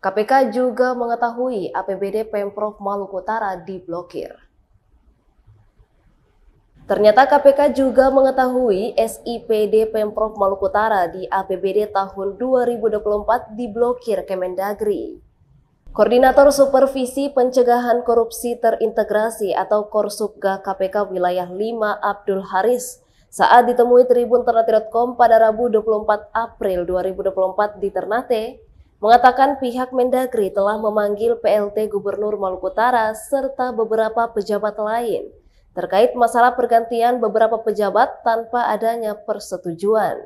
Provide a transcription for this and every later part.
KPK juga mengetahui APBD Pemprov Maluku Utara diblokir. Ternyata KPK juga mengetahui SIPD Pemprov Maluku Utara di APBD tahun 2024 diblokir Kemendagri. Koordinator Supervisi Pencegahan Korupsi Terintegrasi atau Korsubga KPK Wilayah 5 Abdul Haris saat ditemui Tribun Ternate.com pada Rabu 24 April 2024 di Ternate, mengatakan pihak Mendagri telah memanggil PLT Gubernur Maluku Utara serta beberapa pejabat lain terkait masalah pergantian beberapa pejabat tanpa adanya persetujuan.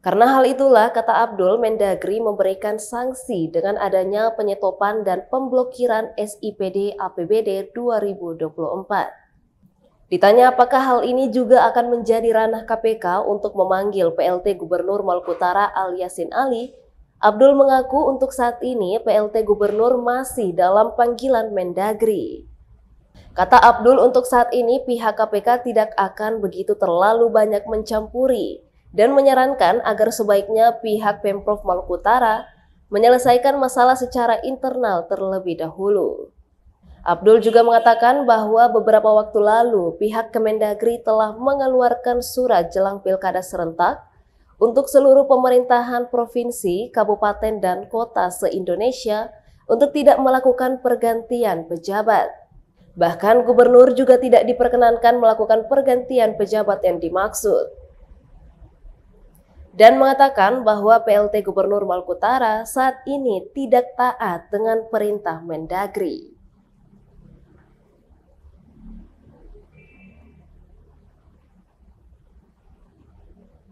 Karena hal itulah, kata Abdul, Mendagri memberikan sanksi dengan adanya penyetopan dan pemblokiran SIPD APBD 2024. Ditanya apakah hal ini juga akan menjadi ranah KPK untuk memanggil PLT Gubernur Maluku Utara Al Ali Abdul mengaku untuk saat ini PLT Gubernur masih dalam panggilan Mendagri. Kata Abdul untuk saat ini pihak KPK tidak akan begitu terlalu banyak mencampuri dan menyarankan agar sebaiknya pihak Pemprov Maluku Utara menyelesaikan masalah secara internal terlebih dahulu. Abdul juga mengatakan bahwa beberapa waktu lalu pihak Kemendagri telah mengeluarkan surat jelang pilkada serentak untuk seluruh pemerintahan provinsi, kabupaten, dan kota se-Indonesia untuk tidak melakukan pergantian pejabat. Bahkan gubernur juga tidak diperkenankan melakukan pergantian pejabat yang dimaksud dan mengatakan bahwa PLT Gubernur Maluku Utara saat ini tidak taat dengan perintah Mendagri.